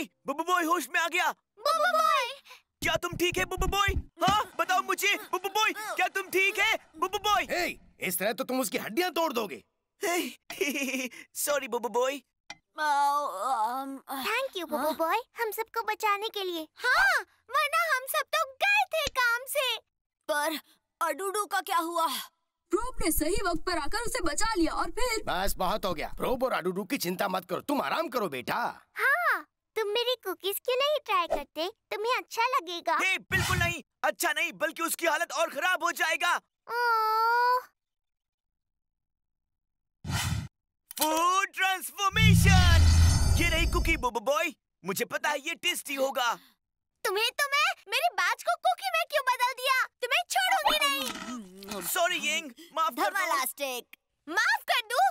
नहीं बुबू बॉय होश में आ गया बुबू बॉय क्या तुम ठीक है बुबू बॉय हाँ बताओ मुझे बुबू बॉय क्या तुम ठीक है बुबू बॉय इस तरह तो तुम उसकी हड्डियाँ तोड़ दोगे sorry Bubu boy thank you Bubu boy हम सबको बचाने के लिए हाँ वरना हम सब तो गए थे काम से पर अडूडू का क्या हुआ प्रोब ने सही वक्त पर आकर उसे बचा लिया और फिर बस बहुत हो गया प्रोब और अडूडू की चिंता मत करो तुम आराम करो बेटा हाँ मेरी कुकीज क्यों नहीं ट्राई करते तुम्हें अच्छा लगेगा नहीं बिल्कुल नहीं अच्छा नहीं बल्कि उसकी हालत और खराब हो जाएगा फूड ट्रांसफॉर्मेशन ये रही कुकी बोबो बॉय मुझे पता है ये टेस्टी होगा तुम्हें तो मैं मेरी बाज को कुकी में क्यों बदल दिया तुम्हें छोड़ूंगी नहीं सॉरी माफ कर दो माफ कर दूं